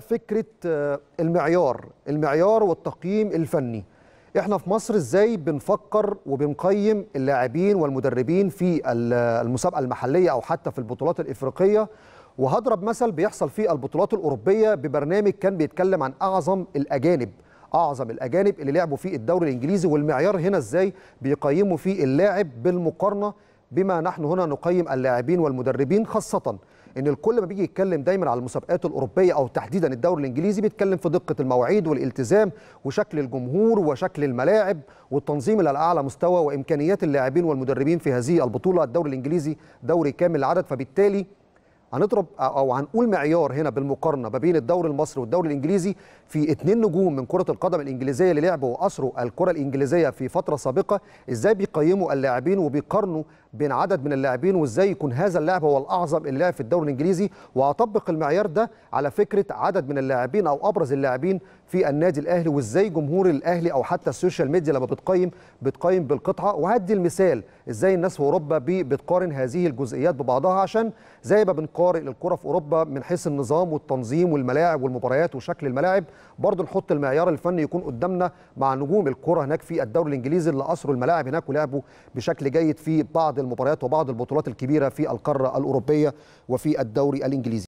فكرة آه، المعيار المعيار والتقييم الفني احنا في مصر ازاي بنفكر وبنقيم اللاعبين والمدربين في آه، المسابقة المحلية او حتى في البطولات الافريقية وهضرب مثل بيحصل في البطولات الاوروبية ببرنامج كان بيتكلم عن اعظم الاجانب اعظم الاجانب اللي لعبوا في الدوري الانجليزي والمعيار هنا ازاي بيقيموا فيه اللاعب بالمقارنة بما نحن هنا نقيم اللاعبين والمدربين خاصة ان الكل ما بيجي يتكلم دايما على المسابقات الاوروبيه او تحديدا الدوري الانجليزي بيتكلم في دقه المواعيد والالتزام وشكل الجمهور وشكل الملاعب والتنظيم الى اعلى مستوى وامكانيات اللاعبين والمدربين في هذه البطوله الدوري الانجليزي دوري كامل العدد فبالتالي هنضرب او هنقول معيار هنا بالمقارنه ما بين الدوري المصري والدوري الانجليزي في اتنين نجوم من كره القدم الانجليزيه اللي لعبوا واثروا الكره الانجليزيه في فتره سابقه ازاي بيقيموا اللاعبين وبيقارنوا بين عدد من اللاعبين وازاي يكون هذا اللاعب هو الاعظم اللي لعب في الدوري الانجليزي واطبق المعيار ده على فكره عدد من اللاعبين او ابرز اللاعبين في النادي الاهلي وازاي جمهور الاهلي او حتى السوشيال ميديا لما بتقيم بتقيم بالقطعه وهدي المثال ازاي الناس في اوروبا بتقارن هذه الجزئيات ببعضها عشان زي ما بنقارن القارئ للكره في اوروبا من حيث النظام والتنظيم والملاعب والمباريات وشكل الملاعب برضه نحط المعيار الفني يكون قدامنا مع نجوم الكره هناك في الدوري الانجليزي اللي اسروا الملاعب هناك ولعبوا بشكل جيد في بعض المباريات وبعض البطولات الكبيره في القاره الاوروبيه وفي الدوري الانجليزي